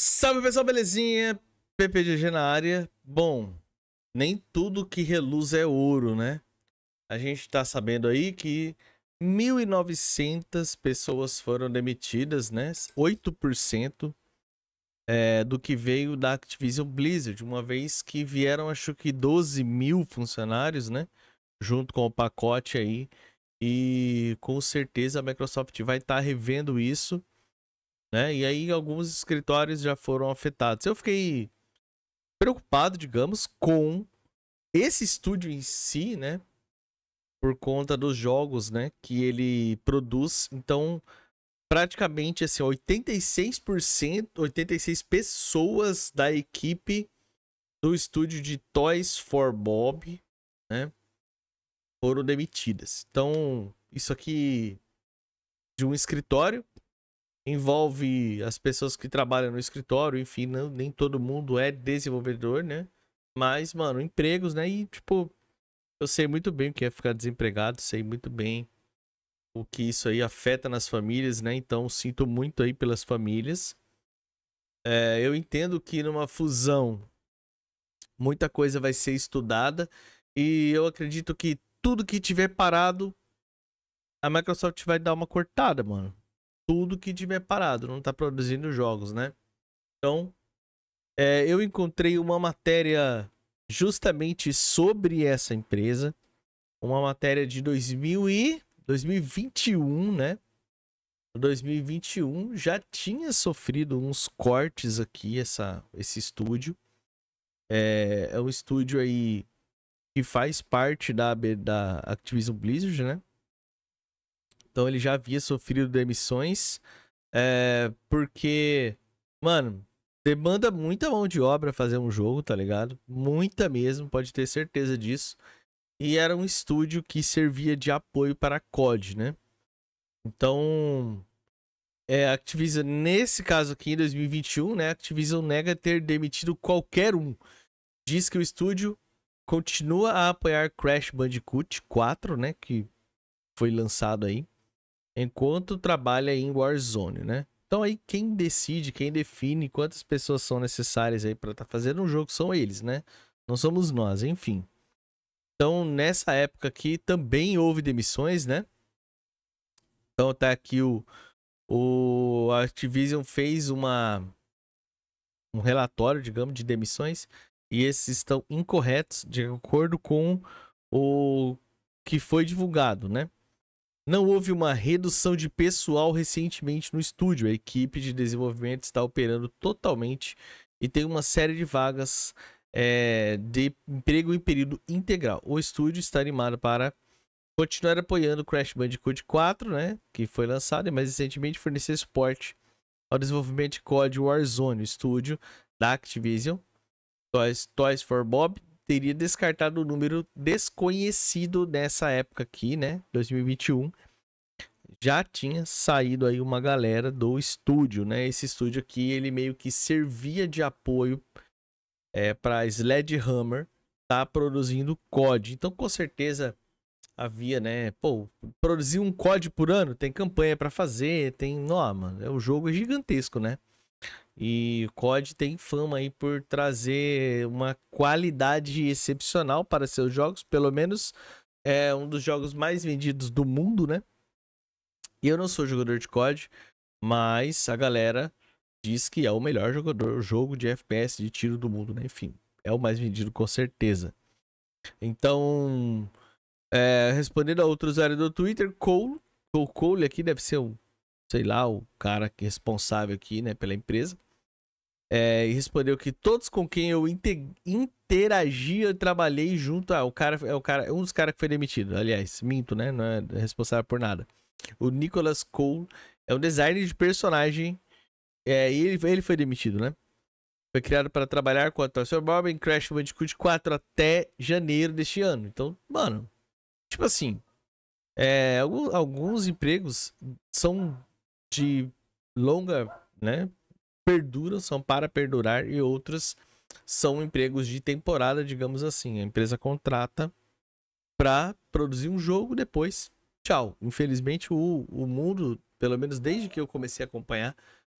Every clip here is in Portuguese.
Salve pessoal, belezinha? PPGG na área. Bom, nem tudo que reluz é ouro, né? A gente tá sabendo aí que 1.900 pessoas foram demitidas, né? 8% é, do que veio da Activision Blizzard, uma vez que vieram, acho que 12 mil funcionários, né? Junto com o pacote aí. E com certeza a Microsoft vai estar tá revendo isso né? E aí alguns escritórios já foram afetados. Eu fiquei preocupado, digamos, com esse estúdio em si, né? Por conta dos jogos, né? Que ele produz. Então, praticamente assim, 86%, 86 pessoas da equipe do estúdio de Toys for Bob, né? Foram demitidas. Então, isso aqui de um escritório, envolve as pessoas que trabalham no escritório, enfim, não, nem todo mundo é desenvolvedor, né? Mas, mano, empregos, né? E, tipo, eu sei muito bem o que é ficar desempregado, sei muito bem o que isso aí afeta nas famílias, né? Então, sinto muito aí pelas famílias. É, eu entendo que numa fusão muita coisa vai ser estudada e eu acredito que tudo que tiver parado a Microsoft vai dar uma cortada, mano tudo que tiver parado, não está produzindo jogos, né? Então, é, eu encontrei uma matéria justamente sobre essa empresa, uma matéria de 2000 e 2021, né? 2021 já tinha sofrido uns cortes aqui essa esse estúdio. É, é um estúdio aí que faz parte da da Activision Blizzard, né? Então ele já havia sofrido demissões. É, porque, mano, demanda muita mão de obra fazer um jogo, tá ligado? Muita mesmo, pode ter certeza disso. E era um estúdio que servia de apoio para a COD, né? Então, é, Activision, nesse caso aqui, em 2021, né? Activision nega ter demitido qualquer um. Diz que o estúdio continua a apoiar Crash Bandicoot 4, né? Que foi lançado aí enquanto trabalha em Warzone, né? Então aí quem decide, quem define quantas pessoas são necessárias aí para estar tá fazendo um jogo são eles, né? Não somos nós, enfim. Então nessa época aqui também houve demissões, né? Então tá aqui o o Activision fez uma um relatório, digamos, de demissões e esses estão incorretos de acordo com o que foi divulgado, né? Não houve uma redução de pessoal recentemente no estúdio. A equipe de desenvolvimento está operando totalmente e tem uma série de vagas é, de emprego em período integral. O estúdio está animado para continuar apoiando o Crash Bandicoot 4, né, que foi lançado e mais recentemente fornecer suporte ao desenvolvimento de código Warzone, o estúdio da Activision, Toys, Toys for Bob, teria descartado o número desconhecido nessa época aqui, né? 2021. Já tinha saído aí uma galera do estúdio, né? Esse estúdio aqui, ele meio que servia de apoio é, para Sledgehammer tá produzindo COD. Então, com certeza havia, né? Pô, produzir um COD por ano, tem campanha para fazer, tem, ó, mano, é o jogo é gigantesco, né? E o COD tem fama aí por trazer uma qualidade excepcional para seus jogos, pelo menos é um dos jogos mais vendidos do mundo, né? Eu não sou jogador de COD, mas a galera diz que é o melhor jogador, jogo de FPS de tiro do mundo, né? Enfim, é o mais vendido com certeza. Então, é, respondendo a outro usuário do Twitter, Cole, o Cole aqui deve ser o, sei lá, o cara é responsável aqui, né, pela empresa. É, e respondeu que todos com quem eu interagia, trabalhei junto. Ah, o cara é o cara, um dos caras que foi demitido. Aliás, minto, né? Não é responsável por nada. O Nicholas Cole é um designer de personagem. É, e ele, ele foi demitido, né? Foi criado para trabalhar com a Tossel Bob em Crash Bandicoot 4 até janeiro deste ano. Então, mano, tipo assim, é, alguns empregos são de longa né, perduram, são para perdurar e outras são empregos de temporada, digamos assim. A empresa contrata para produzir um jogo depois. Tchau. Infelizmente, o, o mundo, pelo menos desde que eu comecei a acompanhar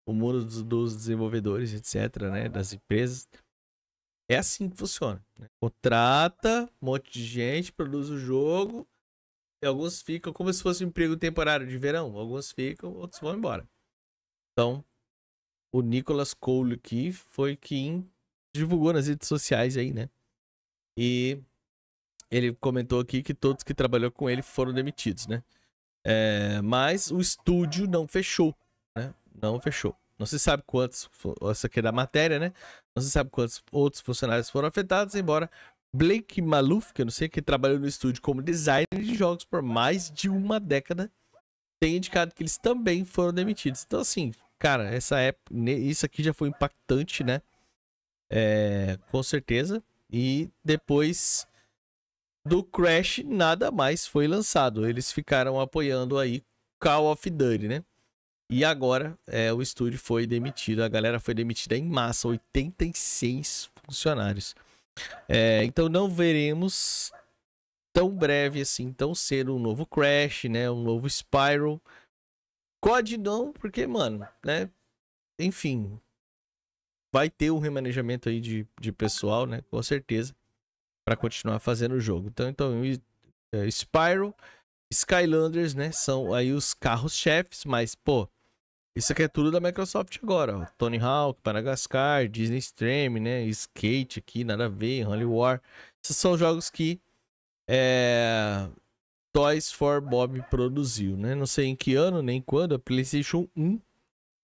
o mundo dos, dos desenvolvedores, etc., né, das empresas, é assim que funciona. Né? Contrata um monte de gente, produz o jogo, e alguns ficam como se fosse um emprego temporário de verão. Alguns ficam, outros vão embora. Então, o Nicolas Cole, que foi quem divulgou nas redes sociais aí, né? E ele comentou aqui que todos que trabalhou com ele foram demitidos, né? É, mas o estúdio não fechou, né? Não fechou. Não se sabe quantos, essa aqui é da matéria, né? Não se sabe quantos outros funcionários foram afetados, embora Blake Maluf, que eu não sei, que trabalhou no estúdio como designer de jogos por mais de uma década, tenha indicado que eles também foram demitidos. Então, assim, cara, essa época, isso aqui já foi impactante, né? É, com certeza. E depois do Crash, nada mais foi lançado. Eles ficaram apoiando aí Call of Duty, né? E agora é, o estúdio foi demitido, a galera foi demitida em massa, 86 funcionários. É, então não veremos tão breve assim, tão cedo um novo Crash, né? Um novo Spiral COD não, porque, mano, né? Enfim. Vai ter um remanejamento aí de, de pessoal, né? Com certeza. para continuar fazendo o jogo. Então, então é, Spyro, Skylanders, né? São aí os carros-chefes, mas, pô. Isso aqui é tudo da Microsoft agora, ó. Tony Hawk, Madagascar, Disney Stream, né? Skate aqui, nada a ver, Holy War. Esses são jogos que é, Toys for Bob produziu, né? Não sei em que ano nem quando, a PlayStation 1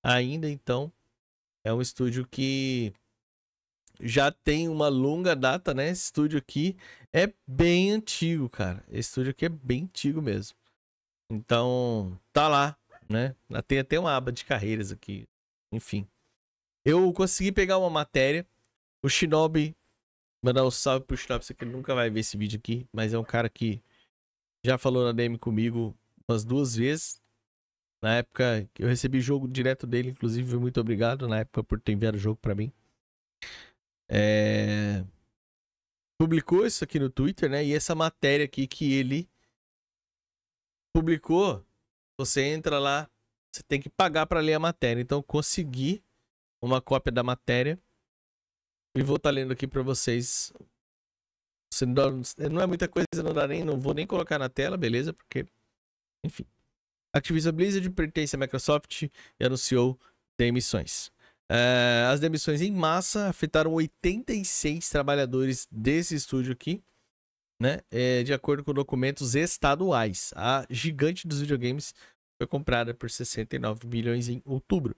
ainda, então é um estúdio que já tem uma longa data, né? Esse estúdio aqui é bem antigo, cara. Esse estúdio aqui é bem antigo mesmo. Então, tá lá, né? Tem até uma aba de carreiras aqui. Enfim. Eu consegui pegar uma matéria. O Shinobi. Mandar um salve pro Shinobi, você que ele nunca vai ver esse vídeo aqui, mas é um cara que já falou na DM comigo umas duas vezes. Na época que eu recebi jogo direto dele, inclusive, muito obrigado na época por ter enviado o jogo para mim. É... Publicou isso aqui no Twitter, né? E essa matéria aqui que ele publicou, você entra lá, você tem que pagar para ler a matéria. Então consegui uma cópia da matéria e vou estar tá lendo aqui para vocês não, não é muita coisa, não dá nem, não vou nem colocar na tela, beleza? Porque, enfim. Activision Blizzard pertence à Microsoft e anunciou demissões. É, as demissões em massa afetaram 86 trabalhadores desse estúdio aqui, né? É, de acordo com documentos estaduais. A gigante dos videogames foi comprada por 69 bilhões em outubro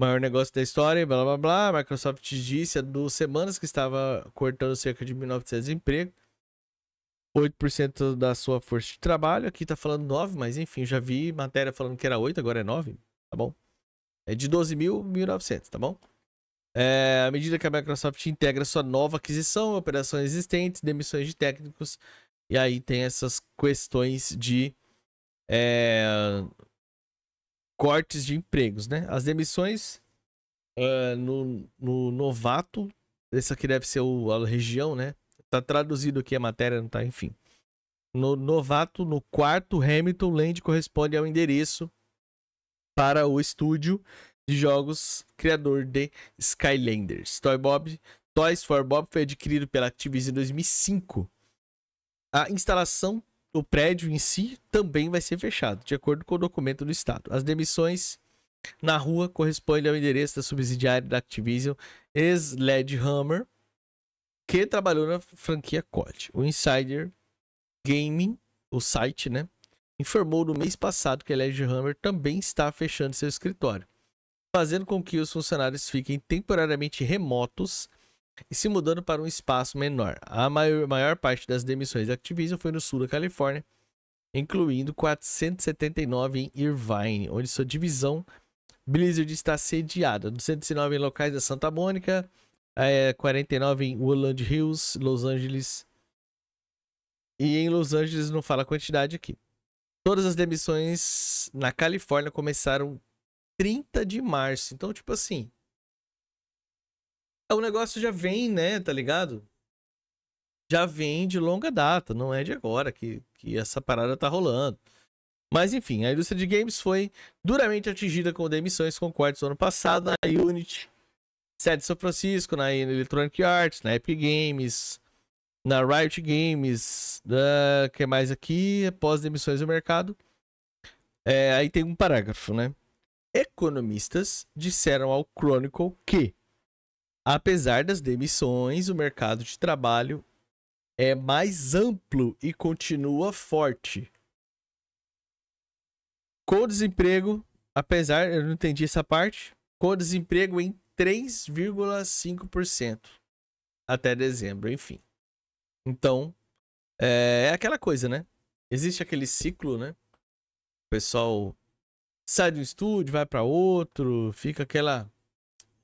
maior negócio da história, blá blá blá. A Microsoft disse há duas semanas que estava cortando cerca de 1.900 empregos, 8% da sua força de trabalho. Aqui está falando 9, mas enfim, já vi matéria falando que era 8, agora é 9, tá bom? É de 12 mil, 1.900, tá bom? É, à medida que a Microsoft integra sua nova aquisição, operações existentes, demissões de técnicos, e aí tem essas questões de é, cortes de empregos, né? As demissões uh, no, no novato, esse aqui deve ser o, a região, né? Tá traduzido aqui a matéria, não tá? Enfim. No novato, no quarto, Hamilton Land corresponde ao endereço para o estúdio de jogos criador de Skylanders. Toy Bob, Toys for Bob foi adquirido pela Activision em 2005. A instalação o prédio em si também vai ser fechado, de acordo com o documento do Estado. As demissões na rua correspondem ao endereço da subsidiária da Activision, ex-Ledhammer, que trabalhou na franquia COD. O Insider Gaming, o site, né, informou no mês passado que a Ledhammer também está fechando seu escritório, fazendo com que os funcionários fiquem temporariamente remotos e se mudando para um espaço menor. A maior, maior parte das demissões da Activision foi no sul da Califórnia, incluindo 479 em Irvine, onde sua divisão Blizzard está sediada. 209 em locais da é Santa Mônica, é, 49 em Woodland Hills, Los Angeles. E em Los Angeles não fala a quantidade aqui. Todas as demissões na Califórnia começaram 30 de março. Então, tipo assim, o negócio já vem, né, tá ligado? Já vem de longa data, não é de agora que, que essa parada tá rolando. Mas enfim, a indústria de games foi duramente atingida com demissões com cortes no ano passado na Unity, sede São Francisco, na Electronic Arts, na Epic Games, na Riot Games, da que mais aqui, após demissões do mercado. É, aí tem um parágrafo, né? Economistas disseram ao Chronicle que Apesar das demissões, o mercado de trabalho é mais amplo e continua forte. Com desemprego, apesar, eu não entendi essa parte, com desemprego em 3,5% até dezembro, enfim. Então, é, é aquela coisa, né? Existe aquele ciclo, né? O pessoal sai de um estúdio, vai para outro, fica aquela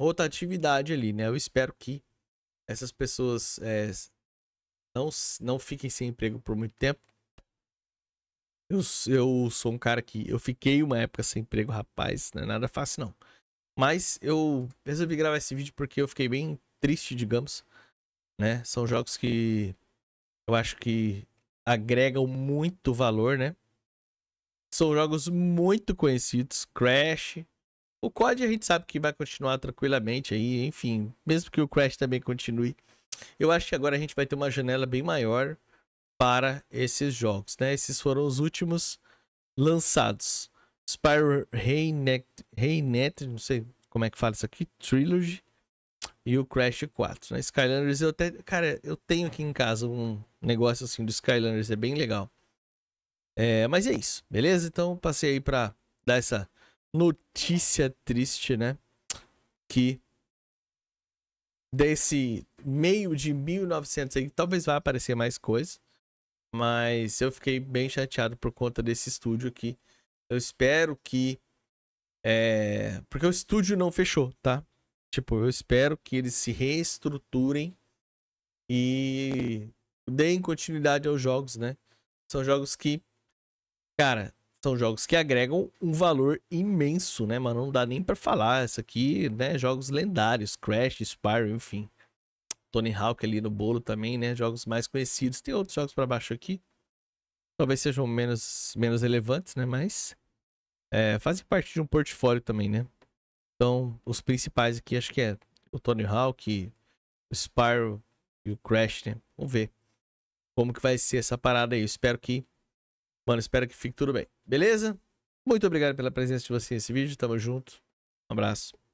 rotatividade ali, né? Eu espero que essas pessoas é, não, não fiquem sem emprego por muito tempo. Eu, eu sou um cara que. Eu fiquei uma época sem emprego, rapaz. Não é nada fácil, não. Mas eu resolvi gravar esse vídeo porque eu fiquei bem triste, digamos. Né? São jogos que eu acho que agregam muito valor, né? São jogos muito conhecidos. Crash, o COD a gente sabe que vai continuar tranquilamente aí, enfim, mesmo que o Crash também continue. Eu acho que agora a gente vai ter uma janela bem maior para esses jogos, né? Esses foram os últimos lançados. Spyro Reinet, Reignet não sei como é que fala isso aqui, Trilogy e o Crash 4, né? Skylanders eu até, cara, eu tenho aqui em casa um negócio assim do Skylanders, é bem legal. É, mas é isso, beleza? Então passei aí para dar essa notícia triste, né? Que desse meio de 1900 aí, talvez vai aparecer mais coisa, mas eu fiquei bem chateado por conta desse estúdio aqui. Eu espero que é... porque o estúdio não fechou, tá? Tipo, eu espero que eles se reestruturem e deem continuidade aos jogos, né? São jogos que, cara, são jogos que agregam um valor imenso, né, mano? Não dá nem para falar. Isso aqui, né? Jogos lendários, Crash, Spyro, enfim. Tony Hawk ali no bolo também, né? Jogos mais conhecidos. Tem outros jogos para baixo aqui. Talvez sejam menos, menos relevantes, né? Mas é, fazem parte de um portfólio também, né? Então, os principais aqui acho que é o Tony Hawk, o Spyro e o Crash, né? Vamos ver como que vai ser essa parada aí. Eu espero que Mano, espero que fique tudo bem. Beleza? Muito obrigado pela presença de vocês nesse vídeo. Tamo junto. Um abraço.